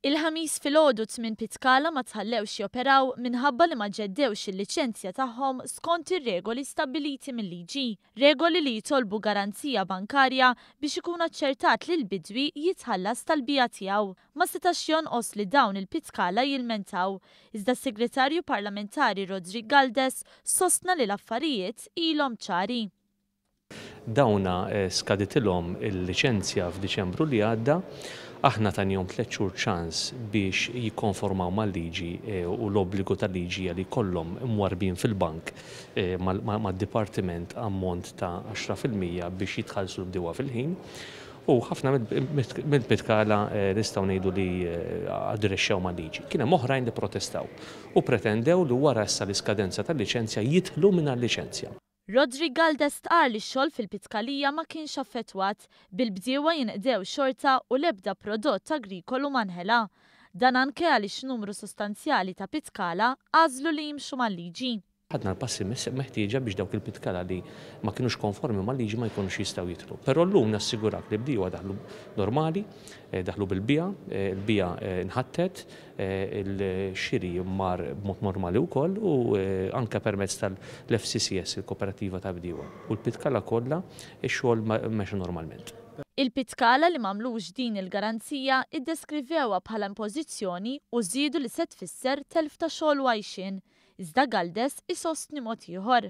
Il-ħamis fil-ħodu minn Pitkala ma tħallewx joperaw minħabba li ma ġeddewx il-licenzja tagħhom skont ir-regoli stabiliti mill-liġi, regoli li jitolbu garanzija bankarja biex ikun aċċertat li l-bidwi jitħallas tal-bija tiegħu. Ma setax jonqos li dawn il-Pitkala jilmentaw, iżda s-Segretarju Parlamentari Rodri Galdes sostna li l-affarijiet ilhom ċari dawna eh, skaditilhom il-liċenzja f'Diċembru li għadda aħna tan jom tliet xhur ċans biex jikkonformaw mal-liġi e, u l-obbligu tal-liġi li kollom mwarbin fil-bank e, mad-dipartiment ammont ta' 10% biex jitħallsu l bdewa fil-ħin. U ħafna mill-bitkala e, nistaw nejdu li għadrexxew ma' liġi. Kien hemm oħrajn li protestaw u pretendew li wara issa l-iskadenza tal-liċenzja jitħlu minn għal-liċenzja. Rodri Galdes tqar li xol fil-pitkalija ma kienx affettwat bil-bdiewa jinqdew xorta u lebda prodott agrikolu manħela. Dan anke għaliex numru sostanzjali ta' pitkala għażlu li jimxu mal-liġi ħadna l-passi meħtieġa biex dawk il-pitkala li ma kienux konformi ma liġi ma jkunux jistaw jitlu. Pero l-lum nassigurak li bdiju daħlu normali, eh, daħlu bil-bija, eh, il-bija eh, nħattet, il-xiri mar mod normali u koll u anka permezz tal-FCCS, il-kooperativa ta' bdiju. U l-pitkala kolla xogħol meċa normalment. Il-pitkala li mamlux din il-garanzija id-deskrivewa bħala impożizzjoni u zidu li set fisser telf ta' xogħol għajxin Iżda Galdes isostni mod ieħor.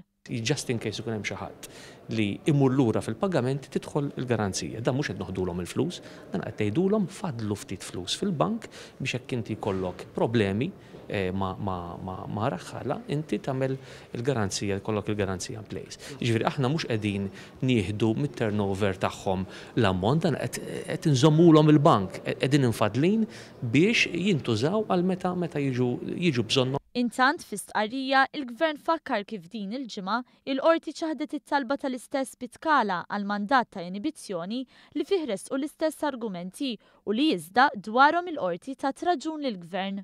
Just in case ikun hemm xi ħadd li imur lura fil-pagament tidħol il-garanzija. Dan mhux qed noħdulhom il-flus, dan qed tgħidulhom fadlu ftit flus fil-bank biex hekk inti jkollok problemi eh, ma raħħala, inti tagħmel il-garanzija, kollok il-garanzija in place. Jiġifieri aħna mhux qegħdin nieħdu mit-turnover tagħhom l-ammont dan qed inżommulhom il-bank, e-, qegħdin infadlin biex jintużaw għal meta meta jiġu bżonn Intant fi stqarrija il-gvern fakkar kif din il-ġimgħa il-qorti ċaħdet it-talba tal-istess bitkala għal mandat ta' inibizzjoni li fiħres u l-istess argumenti u li jizda dwarhom il-qorti ta' traġun lill gvern